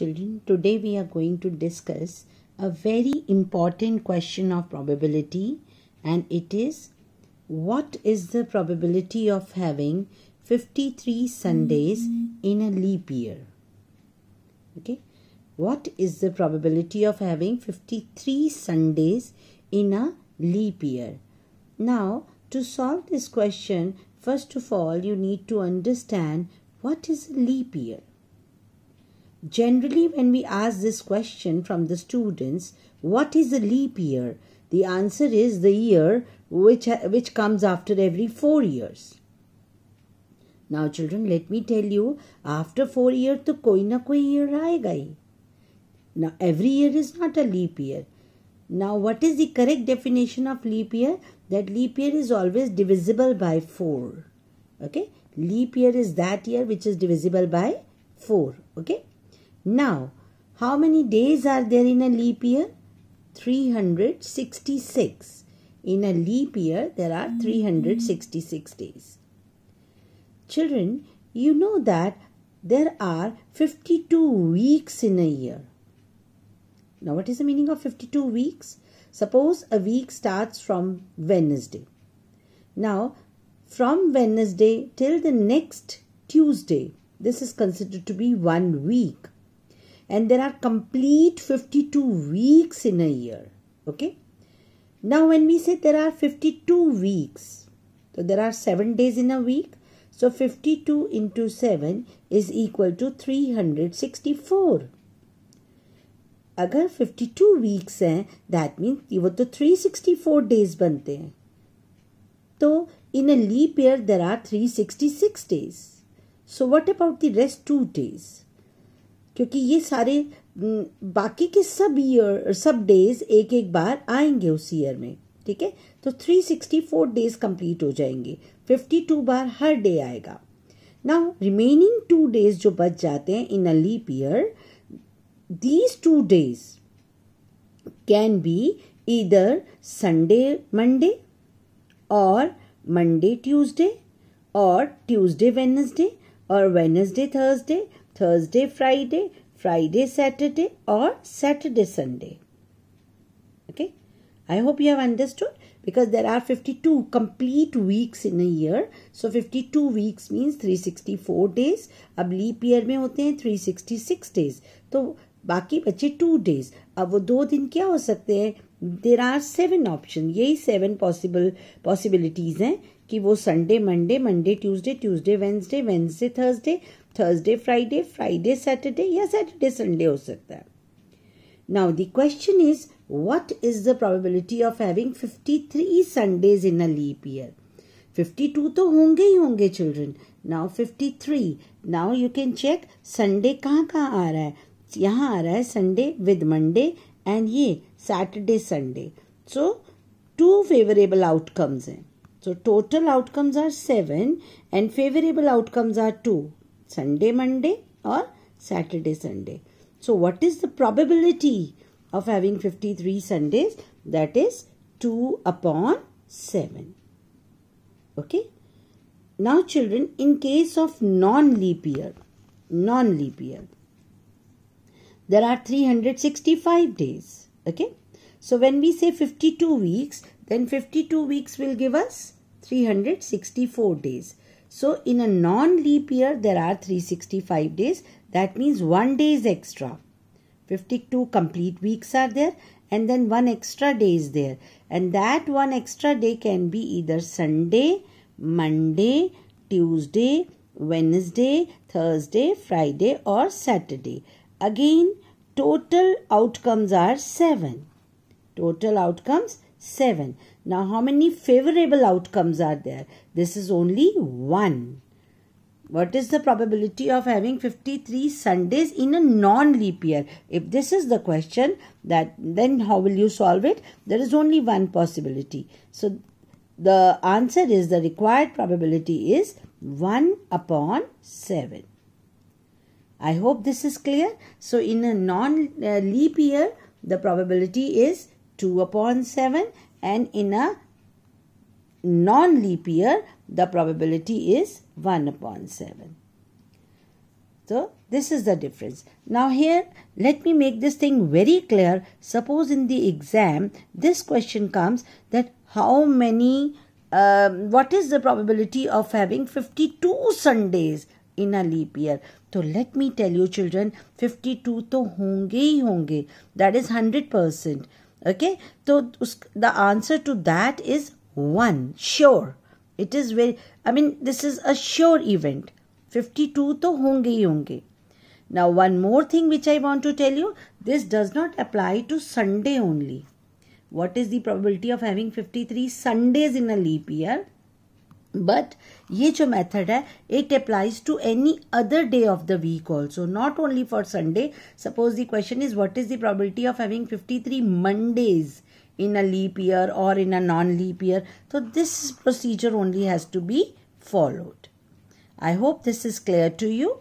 children, today we are going to discuss a very important question of probability and it is what is the probability of having 53 Sundays in a leap year? Okay, what is the probability of having 53 Sundays in a leap year? Now, to solve this question, first of all, you need to understand what is a leap year. Generally, when we ask this question from the students, what is a leap year? The answer is the year which, which comes after every four years. Now children, let me tell you, after four year to koi na koi year aayega Now every year is not a leap year. Now what is the correct definition of leap year? That leap year is always divisible by 4. Okay. Leap year is that year which is divisible by 4. Okay. Now, how many days are there in a leap year? 366. In a leap year, there are mm-hmm. 366 days. Children, you know that there are 52 weeks in a year. Now, what is the meaning of 52 weeks? Suppose a week starts from Wednesday. Now, from Wednesday till the next Tuesday, this is considered to be one week and there are complete 52 weeks in a year okay now when we say there are 52 weeks so there are 7 days in a week so 52 into 7 is equal to 364 अगर 52 weeks हैं means mean वो तो 364 days बनते हैं तो in a leap year there are 366 days. So what about the rest 2 days? क्योंकि ये सारे बाकी के सब ईयर सब डेज एक एक बार आएंगे उस ईयर में ठीक है तो 364 डेज कंप्लीट हो जाएंगे 52 बार हर डे आएगा नाउ रिमेनिंग टू डेज जो बच जाते हैं in a leap year these two days can be either Sunday Monday और मंडे ट्यूसडे और ट्यूसडे वेनसडे और Wednesday Thursday Thursday Friday Friday Saturday और Saturday Sunday okay I hope you have understood because there are fifty two complete weeks in a year so fifty two weeks means three sixty four days अब leap year में होते हैं three sixty six days तो बाकी बचे two days अब वो दो दिन क्या हो सकते हैं देर आर सेवन ऑप्शन यही सेवन पॉसिबल पॉसिबिलिटीज हैं कि वो Sunday Monday Monday Tuesday Tuesday Wednesday Wednesday Thursday Thursday Friday Friday Saturday या सैटरडे संडे हो सकता है now the question is what is the probability of having fifty three Sundays in a leap year fifty two तो होंगे ही होंगे children now fifty three now you can check Sunday कहाँ कहाँ आ रहा है यहाँ आ रहा है संडे विद मंडे एंड ये Saturday Sunday so two favourable outcomes हैं so total outcomes are seven and favourable outcomes are two Sunday, Monday or Saturday, Sunday. So what is the probability of having 53 Sundays? That is 2 upon 7. Okay. Now children, in case of non-leap year, non-leap year, there are 365 days. Okay. So when we say 52 weeks, then 52 weeks will give us 364 days. So in a non-leap year, there are 365 days. That means one day is extra. 52 complete weeks are there and then one extra day is there. And that one extra day can be either Sunday, Monday, Tuesday, Wednesday, Thursday, Friday or Saturday. Again, total outcomes are 7. Total outcomes 7. Now, how many favorable outcomes are there? This is only one. What is the probability of having 53 Sundays in a non-leap year? If this is the question, that then how will you solve it? There is only one possibility. So, the answer is the required probability is 1 upon 7. I hope this is clear. So, in a non-leap uh, year, the probability is 2 upon 7 and in a non-leap year the probability is 1 upon 7. So this is the difference. Now here let me make this thing very clear. Suppose in the exam this question comes that how many um, what is the probability of having 52 Sundays in a leap year? So let me tell you, children, 52 to honge honge. That 100 percent okay so the answer to that is 1 sure it is very i mean this is a sure event 52 to honge honge now one more thing which i want to tell you this does not apply to sunday only what is the probability of having 53 sundays in a leap year but ye jo method it applies to any other day of the week also not only for sunday suppose the question is what is the probability of having 53 mondays in a leap year or in a non leap year so this procedure only has to be followed i hope this is clear to you